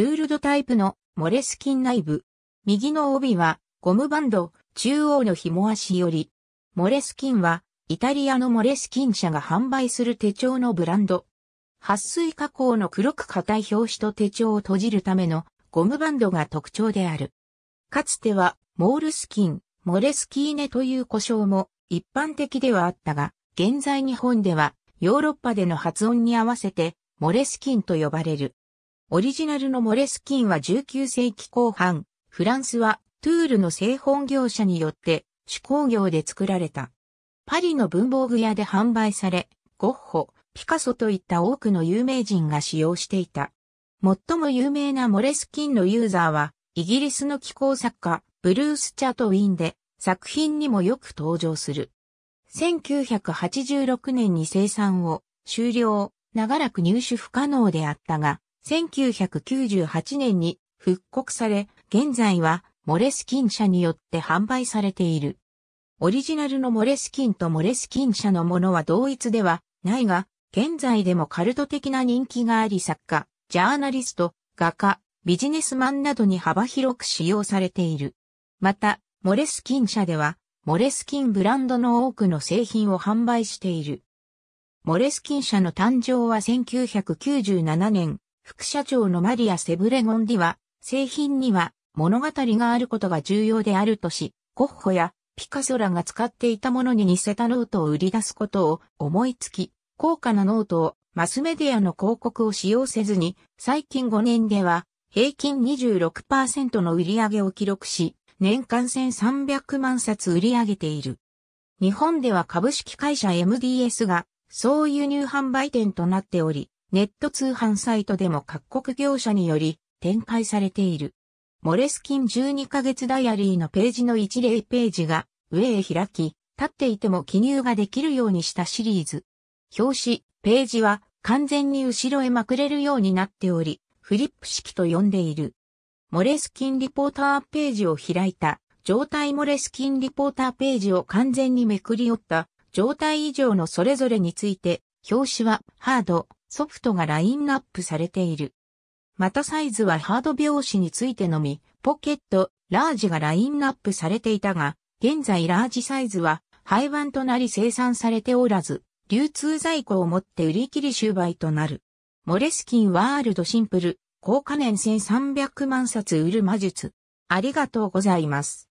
ルールドタイプのモレスキン内部。右の帯はゴムバンド、中央の紐足より。モレスキンはイタリアのモレスキン社が販売する手帳のブランド。撥水加工の黒く硬い表紙と手帳を閉じるためのゴムバンドが特徴である。かつてはモールスキン、モレスキーネという呼称も一般的ではあったが、現在日本ではヨーロッパでの発音に合わせてモレスキンと呼ばれる。オリジナルのモレスキンは19世紀後半、フランスはトゥールの製本業者によって手工業で作られた。パリの文房具屋で販売され、ゴッホ、ピカソといった多くの有名人が使用していた。最も有名なモレスキンのユーザーは、イギリスの気候作家、ブルース・チャートウィンで、作品にもよく登場する。1986年に生産を終了、長らく入手不可能であったが、1998年に復刻され、現在はモレスキン社によって販売されている。オリジナルのモレスキンとモレスキン社のものは同一ではないが、現在でもカルト的な人気があり作家、ジャーナリスト、画家、ビジネスマンなどに幅広く使用されている。また、モレスキン社では、モレスキンブランドの多くの製品を販売している。モレスキン社の誕生は1997年副社長のマリア・セブレゴンディは、製品には物語があることが重要であるとし、ゴッホやピカソらが使っていたものに似せたノートを売り出すことを思いつき、高価なノートをマスメディアの広告を使用せずに、最近5年では平均26%の売り上げを記録し、年間1300万冊売り上げている。日本では株式会社 MDS が総輸入販売店となっており、ネット通販サイトでも各国業者により展開されている。モレスキン12ヶ月ダイアリーのページの一例ページが上へ開き、立っていても記入ができるようにしたシリーズ。表紙、ページは完全に後ろへまくれるようになっており、フリップ式と呼んでいる。モレスキンリポーターページを開いた状態モレスキンリポーターページを完全にめくり折った状態以上のそれぞれについて、表紙はハード、ソフトがラインナップされている。またサイズはハード拍子についてのみ、ポケット、ラージがラインナップされていたが、現在ラージサイズは廃盤となり生産されておらず、流通在庫をもって売り切り終売となる。モレスキンワールドシンプル、高価年1300万冊売る魔術。ありがとうございます。